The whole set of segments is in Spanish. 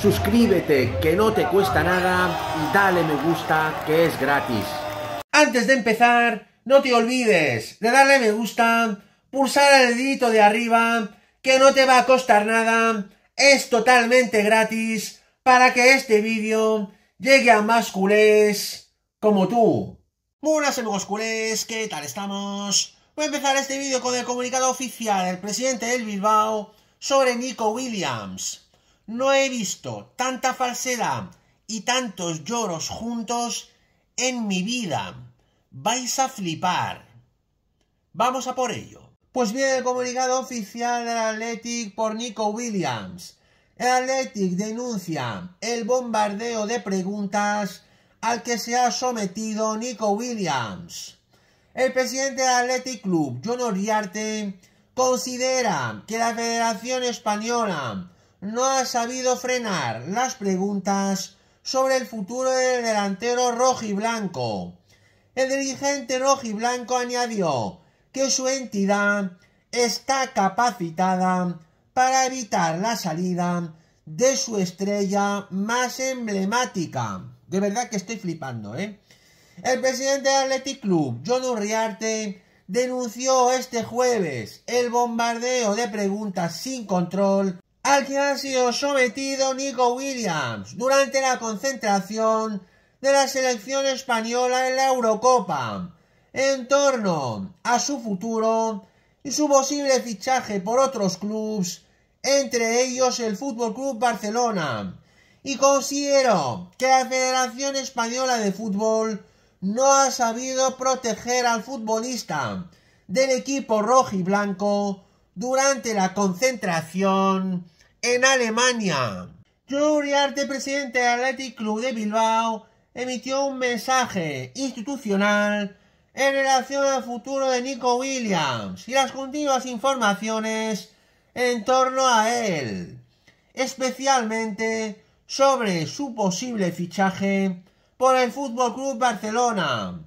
suscríbete que no te cuesta nada y dale me gusta que es gratis. Antes de empezar, no te olvides de darle me gusta, pulsar el dedito de arriba, que no te va a costar nada, es totalmente gratis para que este vídeo llegue a más culés como tú. Buenas amigos culés, ¿qué tal estamos? Voy a empezar este vídeo con el comunicado oficial del presidente del Bilbao sobre Nico Williams. No he visto tanta falsedad y tantos lloros juntos en mi vida. Vais a flipar. Vamos a por ello. Pues bien, el comunicado oficial del Athletic por Nico Williams. El Athletic denuncia el bombardeo de preguntas al que se ha sometido Nico Williams. El presidente del Athletic Club, John Oriarte, considera que la Federación Española no ha sabido frenar las preguntas sobre el futuro del delantero rojiblanco. El dirigente rojiblanco añadió que su entidad está capacitada para evitar la salida de su estrella más emblemática. De verdad que estoy flipando, ¿eh? El presidente del Athletic Club, John Urriarte, denunció este jueves el bombardeo de preguntas sin control al que ha sido sometido Nico Williams durante la concentración de la selección española en la Eurocopa en torno a su futuro y su posible fichaje por otros clubs, entre ellos el Fútbol Club Barcelona. Y considero que la Federación Española de Fútbol no ha sabido proteger al futbolista del equipo rojo y blanco durante la concentración en Alemania. Juliarte, presidente del Athletic Club de Bilbao, emitió un mensaje institucional en relación al futuro de Nico Williams y las continuas informaciones en torno a él, especialmente sobre su posible fichaje por el Fútbol Club Barcelona.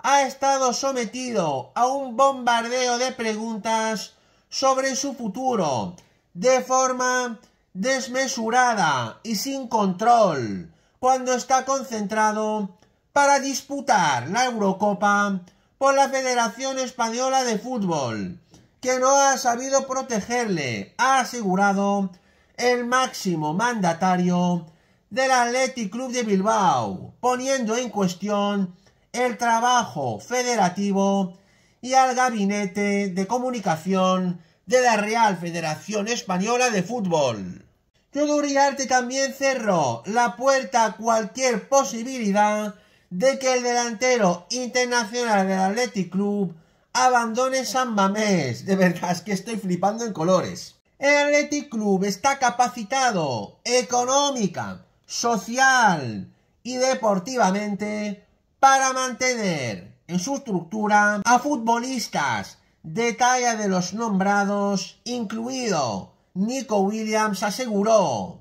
Ha estado sometido a un bombardeo de preguntas sobre su futuro de forma desmesurada y sin control cuando está concentrado para disputar la Eurocopa por la Federación Española de Fútbol, que no ha sabido protegerle, ha asegurado el máximo mandatario del Athletic Club de Bilbao, poniendo en cuestión el trabajo federativo y al Gabinete de Comunicación de la Real Federación Española de Fútbol. Yo Uriarte también cerró la puerta a cualquier posibilidad de que el delantero internacional del Athletic Club abandone San Mamés. De verdad es que estoy flipando en colores. El Athletic Club está capacitado económica, social y deportivamente para mantener en su estructura a futbolistas de de los nombrados, incluido Nico Williams, aseguró.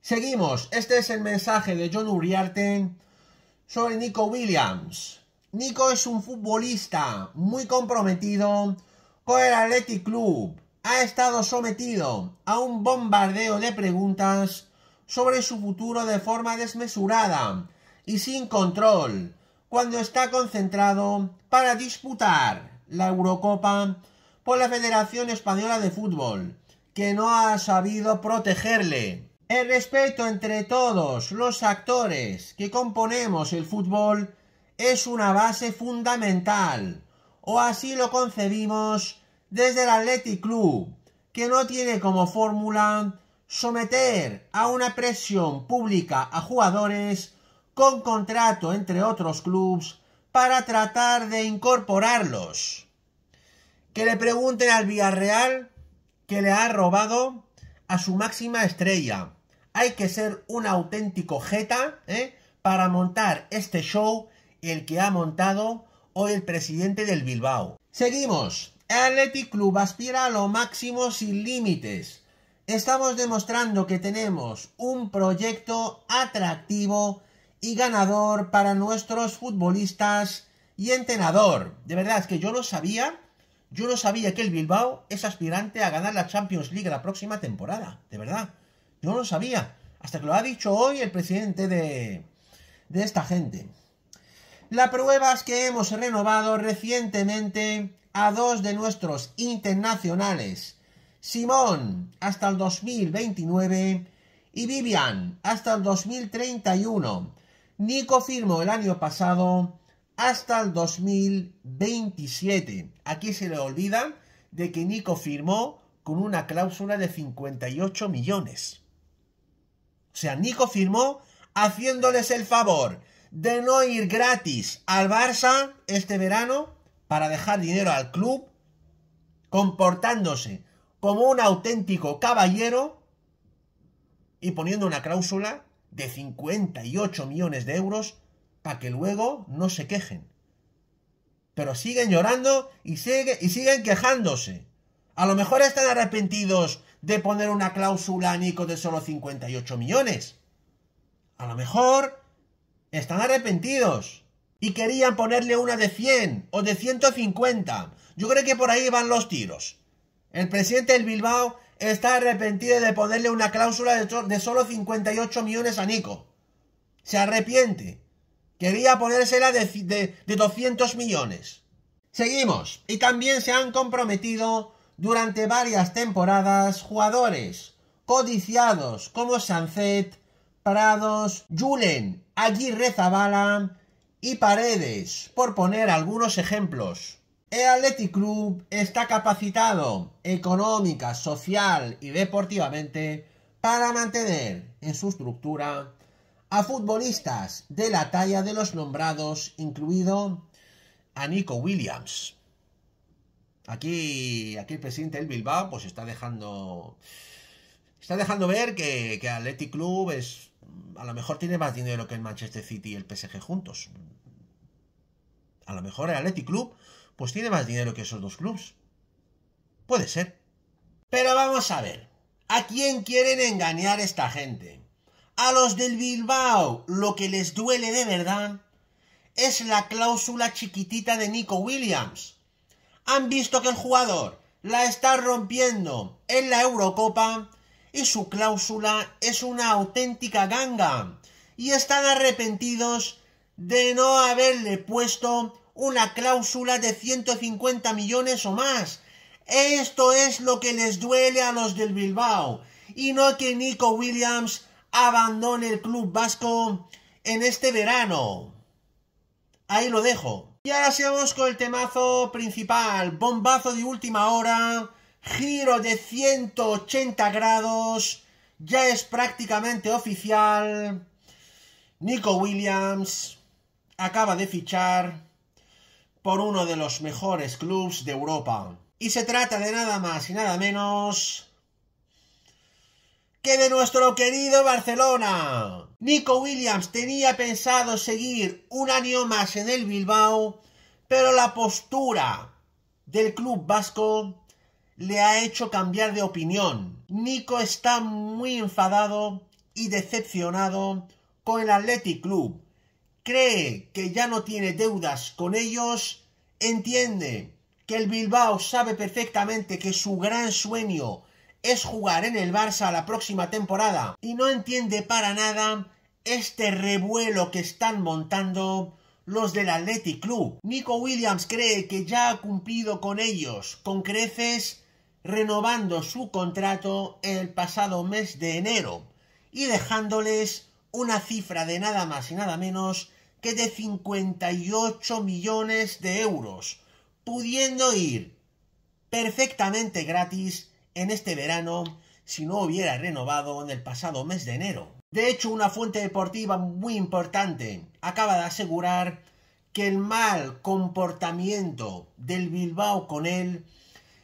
Seguimos, este es el mensaje de John Uriarte sobre Nico Williams. Nico es un futbolista muy comprometido con el Athletic Club. Ha estado sometido a un bombardeo de preguntas sobre su futuro de forma desmesurada y sin control cuando está concentrado para disputar la Eurocopa por la Federación Española de Fútbol, que no ha sabido protegerle. El respeto entre todos los actores que componemos el fútbol es una base fundamental, o así lo concebimos desde el Athletic Club, que no tiene como fórmula someter a una presión pública a jugadores con contrato entre otros clubes para tratar de incorporarlos. Que le pregunten al Villarreal que le ha robado a su máxima estrella. Hay que ser un auténtico jeta ¿eh? para montar este show el que ha montado hoy el presidente del Bilbao. Seguimos. El Athletic Club aspira a lo máximo sin límites. Estamos demostrando que tenemos un proyecto atractivo y ganador para nuestros futbolistas y entrenador. De verdad es que yo lo sabía, yo no sabía que el Bilbao es aspirante a ganar la Champions League la próxima temporada, de verdad. Yo lo sabía, hasta que lo ha dicho hoy el presidente de, de esta gente. La prueba es que hemos renovado recientemente a dos de nuestros internacionales, Simón hasta el 2029 y Vivian hasta el 2031 Nico firmó el año pasado hasta el 2027. Aquí se le olvida de que Nico firmó con una cláusula de 58 millones. O sea, Nico firmó haciéndoles el favor de no ir gratis al Barça este verano para dejar dinero al club, comportándose como un auténtico caballero y poniendo una cláusula de 58 millones de euros para que luego no se quejen. Pero siguen llorando y, sigue, y siguen quejándose. A lo mejor están arrepentidos de poner una cláusula a Nico de solo 58 millones. A lo mejor están arrepentidos y querían ponerle una de 100 o de 150. Yo creo que por ahí van los tiros. El presidente del Bilbao está arrepentido de ponerle una cláusula de, solo 58 millones a Nico. Se arrepiente. Quería ponérsela de, de, 200 millones. Seguimos. Y también se han comprometido durante varias temporadas jugadores codiciados como Sancet, Prados, Julen, Aguirre Zabala y Paredes, por poner algunos ejemplos. El Athletic Club está capacitado económica, social y deportivamente para mantener en su estructura a futbolistas de la talla de los nombrados, incluido a Nico Williams. Aquí, aquí el presidente del Bilbao pues está dejando está dejando ver que, el Athletic Club es a lo mejor tiene más dinero que el Manchester City y el PSG juntos. A lo mejor el Athletic Club pues tiene más dinero que esos dos clubes. Puede ser. Pero vamos a ver, ¿a quién quieren engañar esta gente? A los del Bilbao lo que les duele de verdad es la cláusula chiquitita de Nico Williams. Han visto que el jugador la está rompiendo en la Eurocopa y su cláusula es una auténtica ganga. Y están arrepentidos de no haberle puesto una cláusula de 150 millones o más. Esto es lo que les duele a los del Bilbao. Y no que Nico Williams abandone el club vasco en este verano. Ahí lo dejo. Y ahora sigamos con el temazo principal. Bombazo de última hora. Giro de 180 grados. Ya es prácticamente oficial. Nico Williams acaba de fichar por uno de los mejores clubes de Europa. Y se trata de nada más y nada menos que de nuestro querido Barcelona. Nico Williams tenía pensado seguir un año más en el Bilbao, pero la postura del club vasco le ha hecho cambiar de opinión. Nico está muy enfadado y decepcionado con el Athletic Club cree que ya no tiene deudas con ellos, entiende que el Bilbao sabe perfectamente que su gran sueño es jugar en el Barça la próxima temporada y no entiende para nada este revuelo que están montando los del Athletic Club. Nico Williams cree que ya ha cumplido con ellos con creces renovando su contrato el pasado mes de enero y dejándoles una cifra de nada más y nada menos que de 58 millones de euros, pudiendo ir perfectamente gratis en este verano si no hubiera renovado en el pasado mes de enero. De hecho, una fuente deportiva muy importante acaba de asegurar que el mal comportamiento del Bilbao con él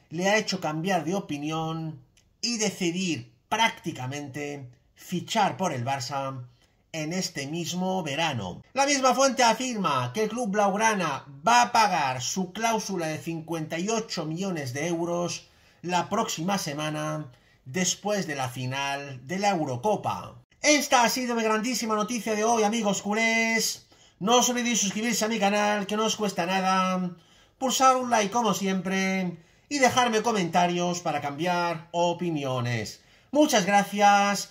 le ha hecho cambiar de opinión y decidir prácticamente fichar por el Barça en este mismo verano. La misma fuente afirma que el club blaugrana va a pagar su cláusula de 58 millones de euros la próxima semana después de la final de la Eurocopa. Esta ha sido mi grandísima noticia de hoy, amigos culés. No os olvidéis suscribirse a mi canal, que no os cuesta nada. Pulsar un like como siempre. Y dejarme comentarios para cambiar opiniones. Muchas gracias.